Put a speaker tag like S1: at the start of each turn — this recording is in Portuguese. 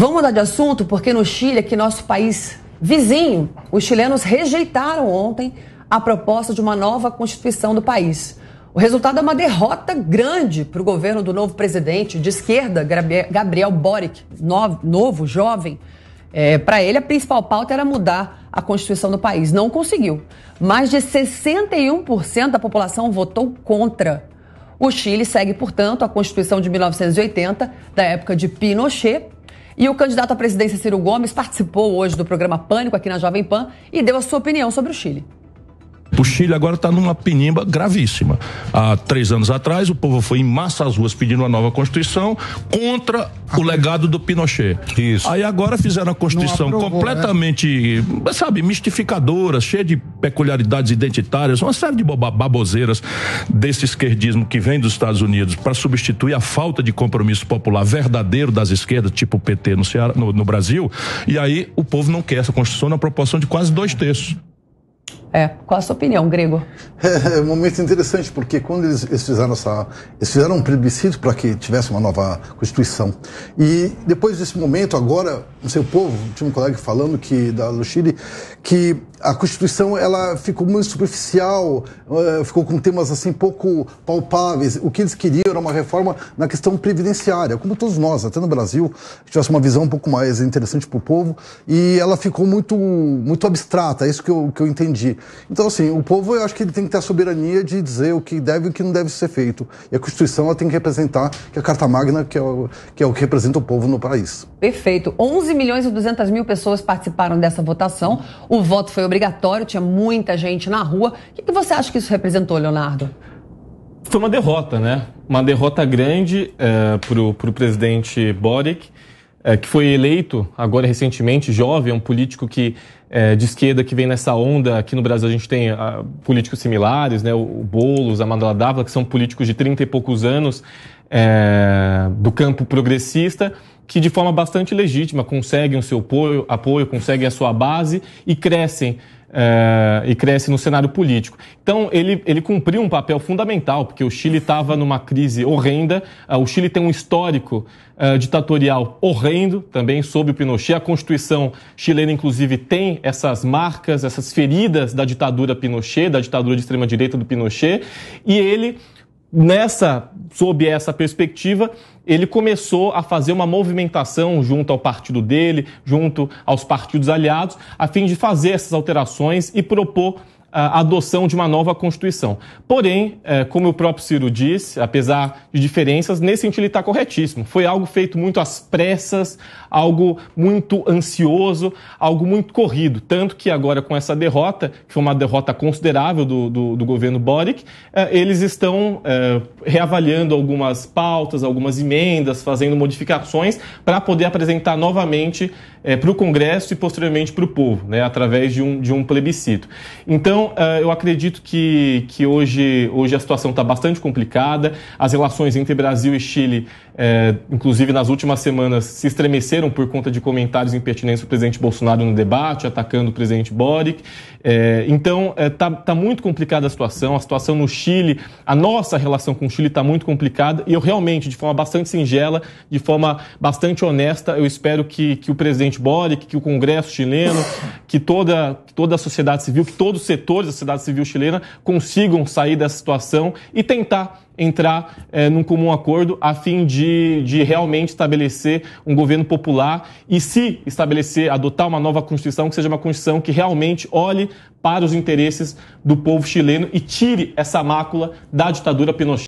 S1: Vamos mudar de assunto porque no Chile, que nosso país vizinho, os chilenos rejeitaram ontem a proposta de uma nova constituição do país. O resultado é uma derrota grande para o governo do novo presidente de esquerda, Gabriel Boric, novo, jovem. É, para ele, a principal pauta era mudar a Constituição do país. Não conseguiu. Mais de 61% da população votou contra. O Chile segue, portanto, a Constituição de 1980, da época de Pinochet, e o candidato à presidência Ciro Gomes participou hoje do programa Pânico aqui na Jovem Pan e deu a sua opinião sobre o Chile.
S2: O Chile agora está numa penimba gravíssima. Há três anos atrás, o povo foi em massa às ruas pedindo uma nova Constituição contra o legado do Pinochet. Isso. Aí agora fizeram a Constituição aprovou, né? completamente, né? sabe, mistificadora, cheia de peculiaridades identitárias, uma série de baboseiras desse esquerdismo que vem dos Estados Unidos para substituir a falta de compromisso popular verdadeiro das esquerdas, tipo o PT no, Ceará, no, no Brasil. E aí o povo não quer essa Constituição na proporção de quase dois
S1: terços.
S3: É, qual a sua opinião, Grego? É, é um momento interessante, porque quando eles, eles, fizeram essa. Eles fizeram um plebiscito para que tivesse uma nova Constituição. E depois desse momento, agora, não sei o povo, tinha um colega falando que, da, do Chile, que a Constituição ela ficou muito superficial, eh, ficou com temas assim pouco palpáveis. O que eles queriam era uma reforma na questão previdenciária, como todos nós, até no Brasil, tivesse uma visão um pouco mais interessante para o povo. E ela ficou muito, muito abstrata, é isso que eu, que eu entendi. Então, assim, o povo, eu acho que ele tem que ter a soberania de dizer o que deve e o que não deve ser feito. E a Constituição, ela tem que representar, que é a Carta Magna, que é o que, é o que representa o povo no país.
S1: Perfeito. 11 milhões e 200 mil pessoas participaram dessa votação. O voto foi obrigatório, tinha muita gente na rua. O que você acha que isso representou, Leonardo?
S4: Foi uma derrota, né? Uma derrota grande é, para o presidente Boric é, que foi eleito agora recentemente, jovem, um político que é, de esquerda que vem nessa onda. Aqui no Brasil a gente tem a, ah, políticos similares, né? O, o Boulos, a Mandela Dávila, que são políticos de 30 e poucos anos, é, do campo progressista que de forma bastante legítima conseguem o seu apoio, apoio conseguem a sua base e crescem é, e cresce no cenário político. Então ele, ele cumpriu um papel fundamental porque o Chile estava numa crise horrenda. Ah, o Chile tem um histórico ah, ditatorial horrendo também sob o Pinochet. A Constituição chilena inclusive tem essas marcas, essas feridas da ditadura Pinochet, da ditadura de extrema direita do Pinochet. E ele nessa, sob essa perspectiva, ele começou a fazer uma movimentação junto ao partido dele, junto aos partidos aliados, a fim de fazer essas alterações e propor a adoção de uma nova Constituição. Porém, é, como o próprio Ciro disse, apesar de diferenças, nesse sentido ele está corretíssimo. Foi algo feito muito às pressas, algo muito ansioso, algo muito corrido. Tanto que agora, com essa derrota, que foi uma derrota considerável do, do, do governo Boric, é, eles estão é, reavaliando algumas pautas, algumas emendas, fazendo modificações para poder apresentar novamente é, para o Congresso e posteriormente para o povo, né, através de um, de um plebiscito. Então, uh, eu acredito que, que hoje, hoje a situação está bastante complicada, as relações entre Brasil e Chile, é, inclusive nas últimas semanas, se estremeceram por conta de comentários impertinentes do presidente Bolsonaro no debate, atacando o presidente Boric. É, então, está é, tá muito complicada a situação, a situação no Chile, a nossa relação com o Chile está muito complicada e eu realmente, de forma bastante singela, de forma bastante honesta, eu espero que, que o presidente presidente Boric, que o Congresso chileno, que toda, toda a sociedade civil, que todos os setores da sociedade civil chilena consigam sair dessa situação e tentar entrar é, num comum acordo a fim de, de realmente estabelecer um governo popular e, se estabelecer, adotar uma nova Constituição, que seja uma Constituição que realmente olhe para os interesses do povo chileno e tire essa mácula da ditadura Pinochet.